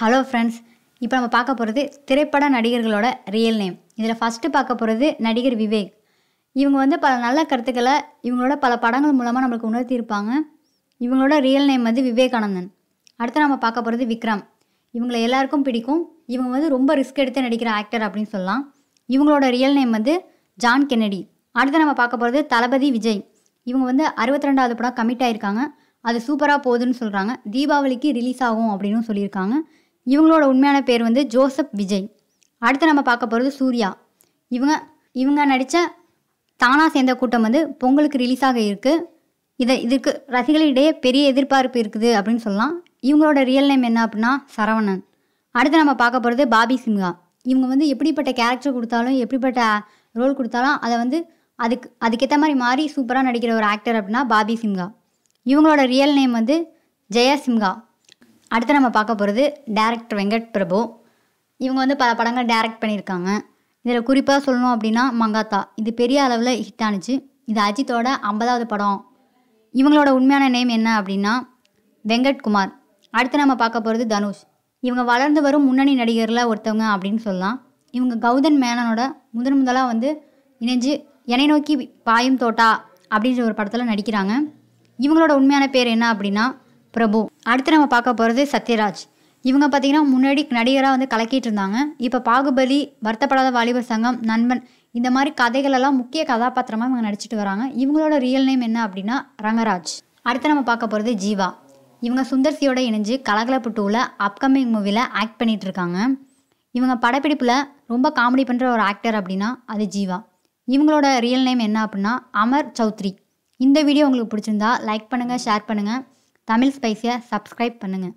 hello friends இப்போ நம்ம பார்க்க போகிறது திரைப்பட நடிகர்களோட ரியல் நேம் இதில் ஃபஸ்ட்டு பார்க்க போகிறது நடிகர் விவேக் இவங்க வந்து பல நல்ல கருத்துக்களை இவங்களோட பல படங்கள் மூலமாக நம்மளுக்கு உணர்த்தியிருப்பாங்க இவங்களோட ரியல் நேம் வந்து விவேகானந்தன் அடுத்து நம்ம பார்க்க போகிறது விக்ரம் இவங்களை எல்லாருக்கும் பிடிக்கும் இவங்க வந்து ரொம்ப ரிஸ்க் எடுத்து நடிக்கிற ஆக்டர் அப்படின்னு சொல்லலாம் இவங்களோட ரியல் நேம் வந்து ஜான் கென்னடி அடுத்து நம்ம பார்க்க போகிறது தளபதி விஜய் இவங்க வந்து அறுபத்தி ரெண்டாவது படம் கமிட் ஆகியிருக்காங்க அது சூப்பராக போகுதுன்னு சொல்கிறாங்க தீபாவளிக்கு ரிலீஸ் ஆகும் அப்படின்னு சொல்லியிருக்காங்க இவங்களோட உண்மையான பேர் வந்து ஜோசப் விஜய் அடுத்து நம்ம பார்க்க போகிறது சூர்யா இவங்க இவங்க நடித்த தானாக சேர்ந்த கூட்டம் வந்து பொங்கலுக்கு ரிலீஸ் ஆக இருக்குது இதை இதுக்கு ரசிகர்களிடையே பெரிய எதிர்பார்ப்பு இருக்குது அப்படின்னு சொல்லலாம் இவங்களோட ரியல் நேம் என்ன அப்படின்னா சரவணன் அடுத்து நம்ம பார்க்க போகிறது பாபி சிம்ஹா இவங்க வந்து எப்படிப்பட்ட கேரக்டர் கொடுத்தாலும் எப்படிப்பட்ட ரோல் கொடுத்தாலும் அதை வந்து அதுக்கு அதுக்கேற்ற மாதிரி மாறி சூப்பராக நடிக்கிற ஒரு ஆக்டர் அப்படின்னா பாபி சிம்ஹா இவங்களோட ரியல் நேம் வந்து ஜெயா சிம்ஹா அடுத்து நம்ம பார்க்க போகிறது டேரக்டர் வெங்கட் பிரபு இவங்க வந்து பல படங்கள் டேரக்ட் பண்ணியிருக்காங்க இதில் குறிப்பாக சொல்லணும் அப்படின்னா மங்காத்தா இது பெரிய அளவில் ஹிட் ஆனிச்சு இது அஜித்தோட ஐம்பதாவது படம் இவங்களோட உண்மையான நேம் என்ன அப்படின்னா வெங்கட்குமார் அடுத்து நம்ம பார்க்க போகிறது தனுஷ் இவங்க வளர்ந்து வரும் முன்னணி நடிகரில் ஒருத்தவங்க அப்படின்னு சொல்லலாம் இவங்க கௌதன் மேனனோட முதன் முதலாக வந்து இணைஞ்சு என்னை நோக்கி பாயும் தோட்டா அப்படின்ற ஒரு படத்தில் நடிக்கிறாங்க இவங்களோட உண்மையான பேர் என்ன அப்படின்னா பிரபு அடுத்து நம்ம பார்க்க போகிறது சத்யராஜ் இவங்க பார்த்தீங்கன்னா முன்னாடி நடிகராக வந்து கலக்கிட்டு இருந்தாங்க இப்போ பாகுபலி வருத்தப்படாத வாலிபர் சங்கம் நண்பன் இந்த மாதிரி கதைகளெல்லாம் முக்கிய கதாபாத்திரமாக இவங்க நடிச்சிட்டு வராங்க இவங்களோட ரியல் நேம் என்ன அப்படின்னா ரங்கராஜ் அடுத்து நம்ம பார்க்க போகிறது ஜீவா இவங்க சுந்தர்சியோட இணைஞ்சு கலகலப்புட்டுவில் அப்கமிங் மூவியில் ஆக்ட் பண்ணிகிட்டு இருக்காங்க இவங்க படப்பிடிப்பில் ரொம்ப காமெடி பண்ணுற ஒரு ஆக்டர் அப்படின்னா அது ஜீவா இவங்களோட ரியல் நேம் என்ன அப்படின்னா அமர் சௌத்ரி இந்த வீடியோ உங்களுக்கு பிடிச்சிருந்தா லைக் பண்ணுங்கள் ஷேர் பண்ணுங்கள் தமிழ் ஸ்பைஸியை சப்ஸ்கிரைப் பண்ணுங்கள்